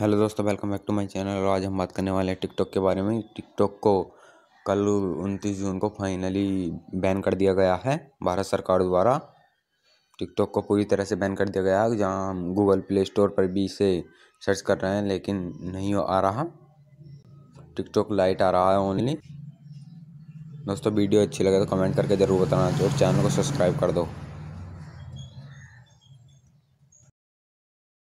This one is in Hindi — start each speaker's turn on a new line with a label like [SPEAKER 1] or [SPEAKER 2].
[SPEAKER 1] हेलो दोस्तों welcome back to my channel और आज हम बात करने वाले हैं टिकटॉक के बारे में टिकटॉक को कल उनतीस जून को फाइनली बैन कर दिया गया है भारत सरकार द्वारा टिकटॉक को पूरी तरह से बैन कर दिया गया है जहां हम गूगल प्ले स्टोर पर भी इसे सर्च कर रहे हैं लेकिन नहीं आ रहा टिकटॉक लाइट आ रहा है ओनली दोस्तों वीडियो अच्छी लगे तो कमेंट करके ज़रूर बताना और चैनल को सब्सक्राइब कर दो